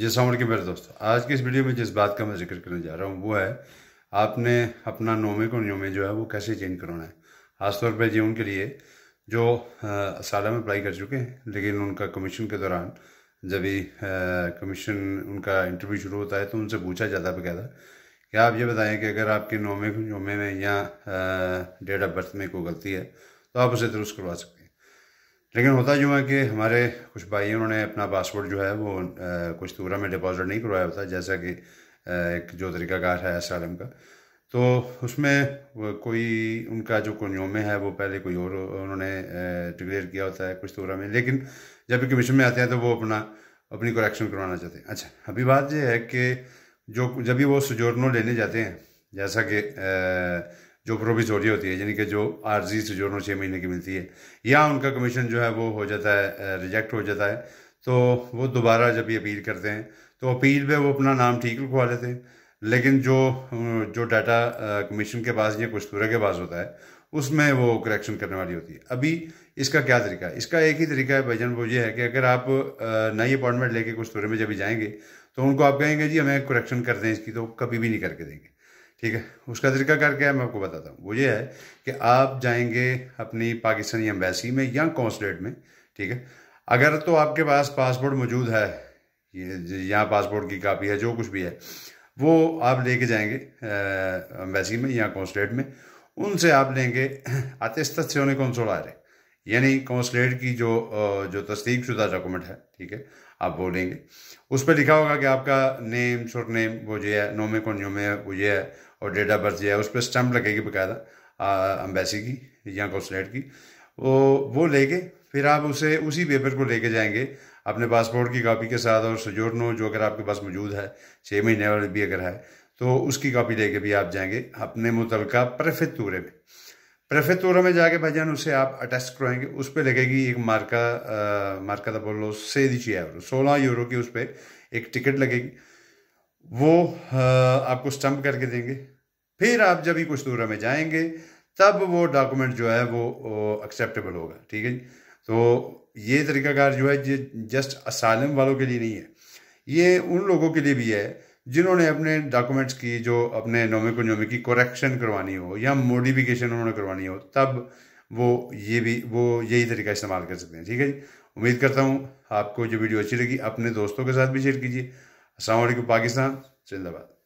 जी सामर के मेरे दोस्तों आज की इस वीडियो में जिस बात का मैं जिक्र करने जा रहा हूँ वो है आपने अपना नोमे को नियोमे जो है वो कैसे चेंज करवाना है खासतौर पर जी उनके लिए जो असाला में अप्लाई कर चुके हैं लेकिन उनका कमीशन के दौरान जब भी कमीशन उनका इंटरव्यू शुरू होता है तो उनसे पूछा जाता है बकायदा क्या आप ये बताएं कि अगर आपके नोमे नोमे में या डेट ऑफ बर्थ में कोई गलती है तो आप उसे दुरुस्त करवा सकते हैं लेकिन होता जो है कि हमारे कुछ भाई उन्होंने अपना पासपोर्ट जो है वो आ, कुछ दूरा में डिपॉजिट नहीं करवाया होता जैसा कि एक जो तरीकाकार है एस आलम का तो उसमें कोई उनका जो कन्योमे है वो पहले कोई और उन्होंने डिक्लेयर किया होता है कुछ दूरा में लेकिन जब भी कमीशन में आते हैं तो वो अपना अपनी करेक्शन करवाना चाहते हैं अच्छा अभी बात यह है कि जो जब भी वो सजोरनो लेने जाते हैं जैसा कि जो प्रोविजोरी होती है यानी कि जो आर्जी नौ छः महीने की मिलती है या उनका कमीशन जो है वो हो जाता है रिजेक्ट हो जाता है तो वो दोबारा जब ये अपील करते हैं तो अपील में वो अपना नाम ठीक लिखवा लेते हैं लेकिन जो जो डाटा कमीशन के पास या कस्तूरा के पास होता है उसमें वो करेक्शन करने वाली होती है अभी इसका क्या तरीका है इसका एक ही तरीका है भजन वो ये है कि अगर आप नई अपॉइंटमेंट लेके कुछ में जब जाएंगे तो उनको आप कहेंगे जी हमें करेक्शन कर दें इसकी तो कभी भी नहीं करके देंगे ठीक है उसका तरीकाकार क्या है मैं आपको बताता हूँ वो ये है कि आप जाएंगे अपनी पाकिस्तानी एम्बेसी में या कौंसलेट में ठीक है अगर तो आपके पास पासपोर्ट मौजूद है ये यहाँ पासपोर्ट की कापी है जो कुछ भी है वो आप लेके जाएंगे एम्बेसी में या कौंसलेट में उनसे आप लेंगे से उन्हें आ रहे यानी कौंसलेट की जो जो तस्दीक शुदा डॉक्यूमेंट है ठीक है आप वो लेंगे उस पर लिखा होगा कि आपका नेम सुर नेम वो ये है नोमे कौन योमे वो ये है और डेट ऑफ बर्थ जो है उस पर स्टम्प लगेगी बकायदा अम्बेसी की या कौंसलेट की वो वो लेके फिर आप उसे उसी पेपर को लेके जाएंगे अपने पासपोर्ट की कापी के साथ और सजोरनो जो अगर आपके पास मौजूद है छः महीने वाले भी अगर है तो उसकी कापी लेके भी आप जाएंगे अपने मुतलका प्रेफेतूरे में प्रेफेतूरा में जाके भाईजान उसे आप अटेस्ट करवाएंगे उस पर लगेगी एक मार्का आ, मार्का तो बोलो से दीजिए चाहिए सोलह यूरो की उस पर एक टिकट लगेगी वो आपको स्टम्प करके देंगे फिर आप जब भी कुछ दूर में जाएंगे तब वो डॉक्यूमेंट जो है वो एक्सेप्टेबल होगा ठीक है तो ये तरीकाकार जो है ये जस्ट असालम वालों के लिए नहीं है ये उन लोगों के लिए भी है जिन्होंने अपने डॉक्यूमेंट्स की जो अपने नोमे की कोरेक्शन करवानी हो या मोडिफिकेशन उन्होंने करवानी हो तब वो ये भी वो यही तरीका इस्तेमाल कर सकते हैं ठीक है जी उम्मीद करता हूँ आपको जो वीडियो अच्छी लगी अपने दोस्तों के साथ भी शेयर कीजिए असलम पाकिस्तान जिंदाबाद